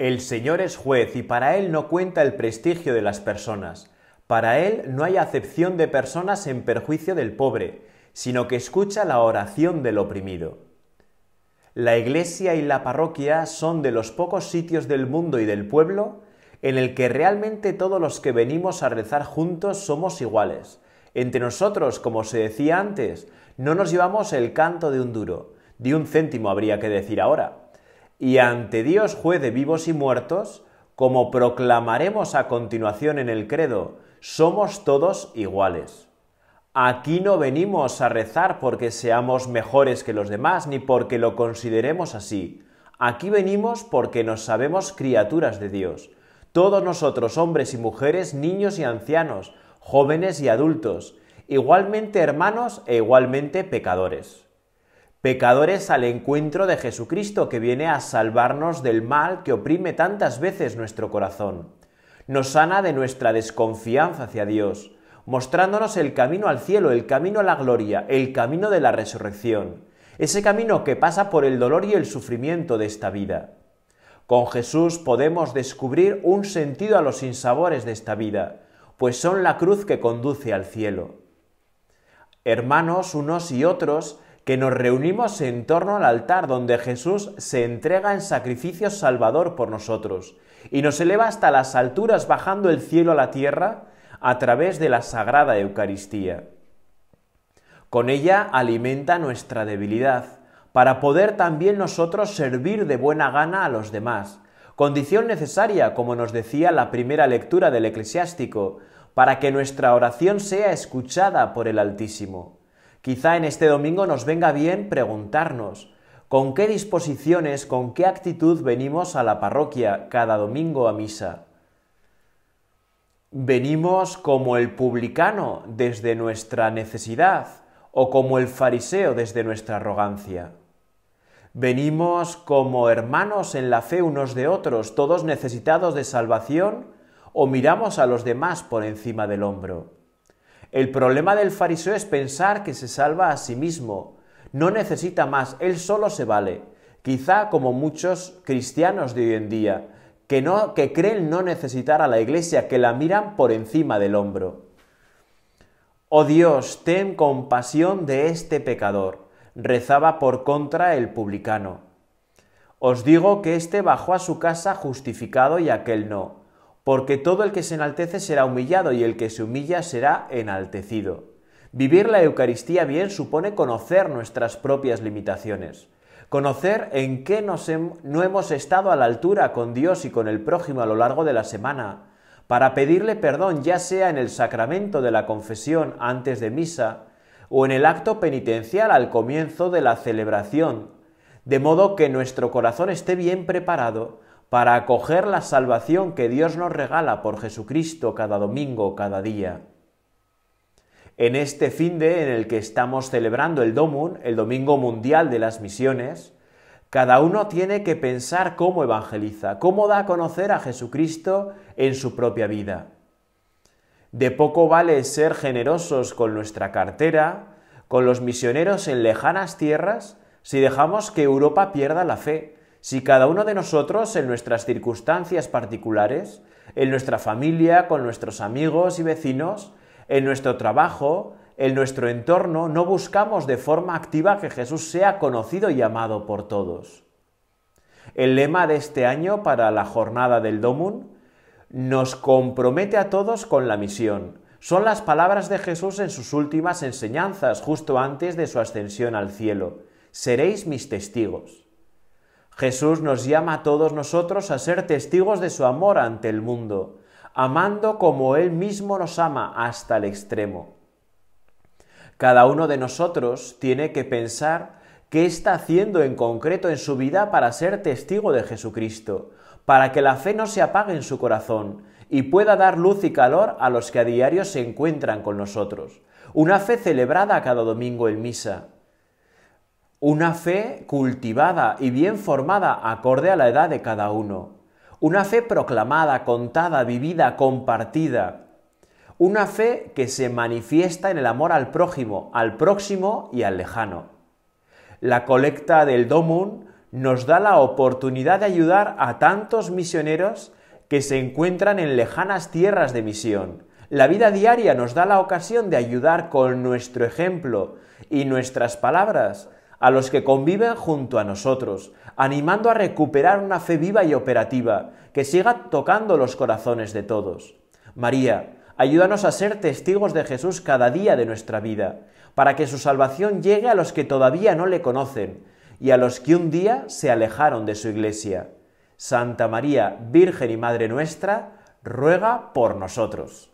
El Señor es juez y para Él no cuenta el prestigio de las personas. Para Él no hay acepción de personas en perjuicio del pobre, sino que escucha la oración del oprimido. La iglesia y la parroquia son de los pocos sitios del mundo y del pueblo en el que realmente todos los que venimos a rezar juntos somos iguales. Entre nosotros, como se decía antes, no nos llevamos el canto de un duro, de un céntimo habría que decir ahora y ante Dios juez de vivos y muertos, como proclamaremos a continuación en el credo, somos todos iguales. Aquí no venimos a rezar porque seamos mejores que los demás ni porque lo consideremos así. Aquí venimos porque nos sabemos criaturas de Dios. Todos nosotros, hombres y mujeres, niños y ancianos, jóvenes y adultos, igualmente hermanos e igualmente pecadores. Pecadores al encuentro de Jesucristo que viene a salvarnos del mal que oprime tantas veces nuestro corazón. Nos sana de nuestra desconfianza hacia Dios, mostrándonos el camino al cielo, el camino a la gloria, el camino de la resurrección, ese camino que pasa por el dolor y el sufrimiento de esta vida. Con Jesús podemos descubrir un sentido a los sinsabores de esta vida, pues son la cruz que conduce al cielo. Hermanos unos y otros, que nos reunimos en torno al altar donde Jesús se entrega en sacrificio salvador por nosotros y nos eleva hasta las alturas bajando el cielo a la tierra a través de la Sagrada Eucaristía. Con ella alimenta nuestra debilidad, para poder también nosotros servir de buena gana a los demás, condición necesaria, como nos decía la primera lectura del eclesiástico, para que nuestra oración sea escuchada por el Altísimo. Quizá en este domingo nos venga bien preguntarnos con qué disposiciones, con qué actitud venimos a la parroquia cada domingo a misa. ¿Venimos como el publicano desde nuestra necesidad o como el fariseo desde nuestra arrogancia? ¿Venimos como hermanos en la fe unos de otros, todos necesitados de salvación, o miramos a los demás por encima del hombro? El problema del fariseo es pensar que se salva a sí mismo. No necesita más, él solo se vale. Quizá como muchos cristianos de hoy en día, que, no, que creen no necesitar a la iglesia, que la miran por encima del hombro. Oh Dios, ten compasión de este pecador, rezaba por contra el publicano. Os digo que éste bajó a su casa justificado y aquel no porque todo el que se enaltece será humillado y el que se humilla será enaltecido. Vivir la Eucaristía bien supone conocer nuestras propias limitaciones, conocer en qué no hemos estado a la altura con Dios y con el prójimo a lo largo de la semana, para pedirle perdón ya sea en el sacramento de la confesión antes de misa o en el acto penitencial al comienzo de la celebración, de modo que nuestro corazón esté bien preparado para acoger la salvación que Dios nos regala por Jesucristo cada domingo, cada día. En este fin de en el que estamos celebrando el Domun, el Domingo Mundial de las Misiones, cada uno tiene que pensar cómo evangeliza, cómo da a conocer a Jesucristo en su propia vida. De poco vale ser generosos con nuestra cartera, con los misioneros en lejanas tierras, si dejamos que Europa pierda la fe, si cada uno de nosotros, en nuestras circunstancias particulares, en nuestra familia, con nuestros amigos y vecinos, en nuestro trabajo, en nuestro entorno, no buscamos de forma activa que Jesús sea conocido y amado por todos. El lema de este año para la jornada del Domun nos compromete a todos con la misión. Son las palabras de Jesús en sus últimas enseñanzas, justo antes de su ascensión al cielo. Seréis mis testigos. Jesús nos llama a todos nosotros a ser testigos de su amor ante el mundo, amando como Él mismo nos ama hasta el extremo. Cada uno de nosotros tiene que pensar qué está haciendo en concreto en su vida para ser testigo de Jesucristo, para que la fe no se apague en su corazón y pueda dar luz y calor a los que a diario se encuentran con nosotros. Una fe celebrada cada domingo en misa, una fe cultivada y bien formada acorde a la edad de cada uno. Una fe proclamada, contada, vivida, compartida. Una fe que se manifiesta en el amor al prójimo, al próximo y al lejano. La colecta del Domun nos da la oportunidad de ayudar a tantos misioneros que se encuentran en lejanas tierras de misión. La vida diaria nos da la ocasión de ayudar con nuestro ejemplo y nuestras palabras a los que conviven junto a nosotros, animando a recuperar una fe viva y operativa, que siga tocando los corazones de todos. María, ayúdanos a ser testigos de Jesús cada día de nuestra vida, para que su salvación llegue a los que todavía no le conocen y a los que un día se alejaron de su iglesia. Santa María, Virgen y Madre nuestra, ruega por nosotros.